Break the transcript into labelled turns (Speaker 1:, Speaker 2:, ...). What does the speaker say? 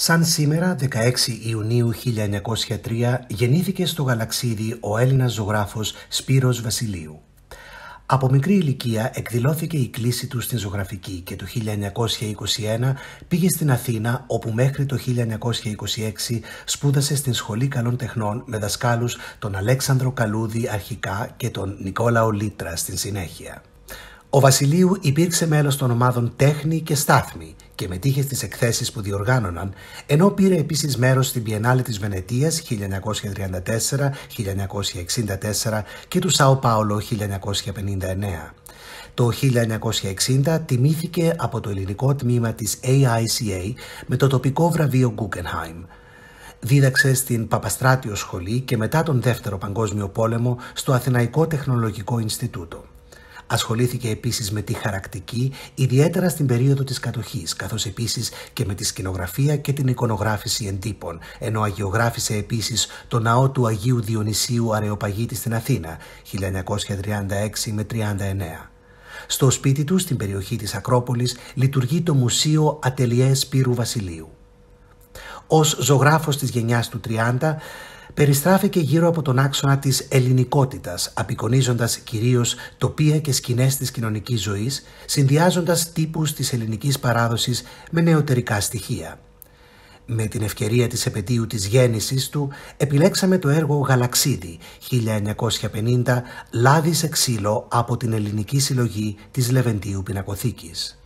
Speaker 1: Σαν σήμερα, 16 Ιουνίου 1903, γεννήθηκε στο Γαλαξίδι ο Έλληνας ζωγράφος Σπύρος Βασιλείου. Από μικρή ηλικία εκδηλώθηκε η κλίση του στην ζωγραφική και το 1921 πήγε στην Αθήνα όπου μέχρι το 1926 σπούδασε στην Σχολή Καλών Τεχνών με δασκάλους τον Αλέξανδρο Καλούδη αρχικά και τον Νικόλαο Λίτρα στην συνέχεια. Ο Βασιλείου υπήρξε μέλος των ομάδων Τέχνη και Στάθμη και μετήχε στις εκθέσεις που διοργάνωναν, ενώ πήρε επίσης μέρος στην Πιενάλη της Βενετίας 1934, 1964 και του Σαο Πάολο 1959. Το 1960 τιμήθηκε από το ελληνικό τμήμα της AICA με το τοπικό βραβείο Guggenheim. Δίδαξε στην Παπαστράτιο Σχολή και μετά τον Δεύτερο Παγκόσμιο Πόλεμο στο Αθηναϊκό Τεχνολογικό Ινστιτούτο. Ασχολήθηκε επίσης με τη χαρακτική, ιδιαίτερα στην περίοδο της κατοχής, καθώς επίσης και με τη σκηνογραφία και την εικονογράφηση εντύπων, ενώ αγιογράφησε επίσης το ναό του Αγίου Διονυσίου Αρεοπαγίτη στην Αθήνα, 1936 39. Στο σπίτι του, στην περιοχή της Ακρόπολης, λειτουργεί το Μουσείο Ατελιές Πύρου Βασιλείου ως ζωγράφος της γενιάς του 30, περιστράφηκε γύρω από τον άξονα της ελληνικότητας, απεικονίζοντας κυρίως τοπία και σκηνές της κοινωνικής ζωής, συνδυάζοντας τύπους της ελληνικής παράδοσης με νεωτερικά στοιχεία. Με την ευκαιρία της επαιτίου της γέννησης του, επιλέξαμε το έργο «Γαλαξίδι» 1950, λάδι σε ξύλο από την ελληνική συλλογή της Λεβεντίου Πινακοθήκης.